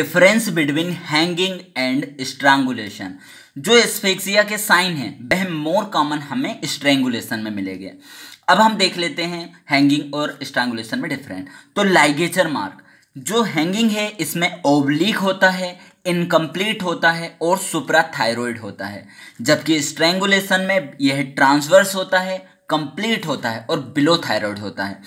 Difference between hanging and strangulation जो asphyxia के sign हैं वह मोर कॉमन हमें स्ट्रेंगुलेशन में मिलेंगे अब हम देख लेते हैं हैंगिंग और स्ट्रांगुलेशन में डिफरेंट तो लाइगेचर मार्क जो हैंगिंग है इसमें ओब्लिक होता है इनकम्प्लीट होता है और सुपरा थायरॉयड होता है जबकि स्ट्रेंगुलेशन में यह ट्रांसवर्स होता है कंप्लीट होता है और बिलो थायरॉयड होता है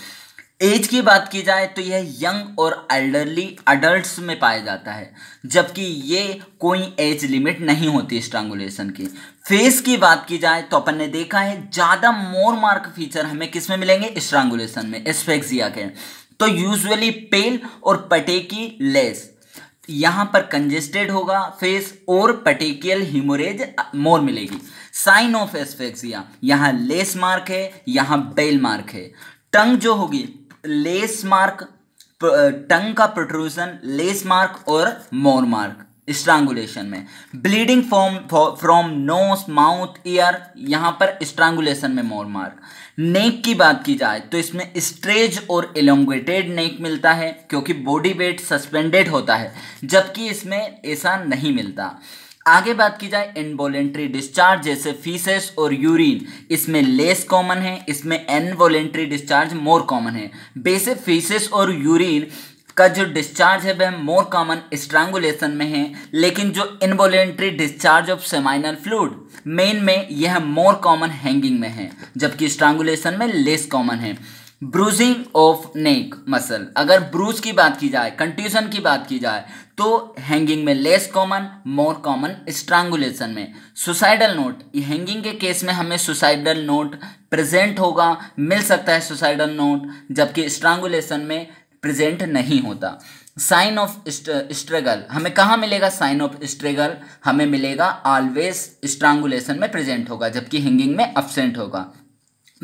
एज की बात की जाए तो यह यंग और एल्डरली अडल्ट में पाया जाता है जबकि ये कोई एज लिमिट नहीं होती स्ट्रांगुलेशन की फेस की बात की जाए तो अपन ने देखा है ज़्यादा मोर मार्क फीचर हमें किस में मिलेंगे स्ट्रांगुलेशन में एस्फेक्सिया के तो यूजुअली पेल और पटेकी लेस यहाँ पर कंजेस्टेड होगा फेस और पटेकियल हिमोरेज मोर मिलेगी साइन ऑफ एस्फेक्सिया यहाँ लेस मार्क है यहाँ बेल मार्क है टंग जो होगी लेस मार्क टंग का प्रोट्रूजन लेस मार्क और मोर मार्क स्ट्रांगुलेशन में bleeding form from nose mouth ear यहां पर स्ट्रांगुलेशन में मोर मार्क नेक की बात की जाए तो इसमें स्ट्रेज और एलोंगेटेड नेक मिलता है क्योंकि बॉडी वेट सस्पेंडेड होता है जबकि इसमें ऐसा नहीं मिलता आगे बात की जाए इनवॉलेंट्री डिस्चार्ज जैसे फीसेस और यूरिन इसमें लेस कॉमन है इसमें इनवॉलेंट्री डिस्चार्ज मोर कॉमन है बेसिक फीसेस और यूरिन का जो डिस्चार्ज है वह मोर कॉमन स्ट्रांगुलेशन में है लेकिन जो involuntary discharge of seminal fluid men में यह मोर कॉमन हैंगिंग में है जबकि स्ट्रांगुलेशन में लेस कॉमन है ब्रूजिंग ऑफ नेक मसल अगर ब्रूज की बात की जाए कंट्यूशन की बात की जाए तो हैंगिंग में less common more common strangulation में सुसाइडल नोट हैंगिंग के केस में हमें सुसाइडल नोट प्रेजेंट होगा मिल सकता है सुसाइडल नोट जबकि स्ट्रांगुलेशन में प्रेजेंट नहीं होता साइन ऑफ स्ट्रगल हमें कहाँ मिलेगा साइन ऑफ स्ट्रगल हमें मिलेगा ऑलवेज स्ट्रांगुलेशन में प्रेजेंट होगा जबकि हैंगिंग में एबसेंट होगा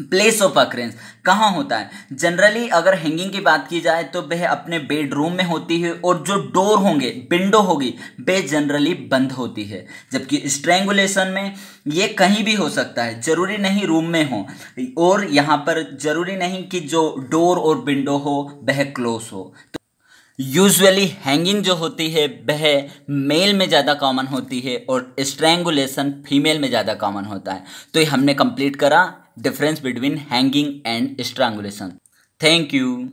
प्लेस ऑफ अक्रेंस कहाँ होता है जनरली अगर हैंगिंग की बात की जाए तो वह अपने बेडरूम में होती है और जो डोर होंगे विंडो होगी वे जनरली बंद होती है जबकि स्ट्रेंगुलेशन में ये कहीं भी हो सकता है जरूरी नहीं रूम में हो और यहाँ पर जरूरी नहीं कि जो डोर और विंडो हो वह क्लोज हो तो यूजुअली हैंगिंग जो होती है वह मेल में ज़्यादा कॉमन होती है और स्ट्रेंगुलेशन फीमेल में ज़्यादा कॉमन होता है तो ये हमने कंप्लीट करा difference between hanging and strangulation. Thank you.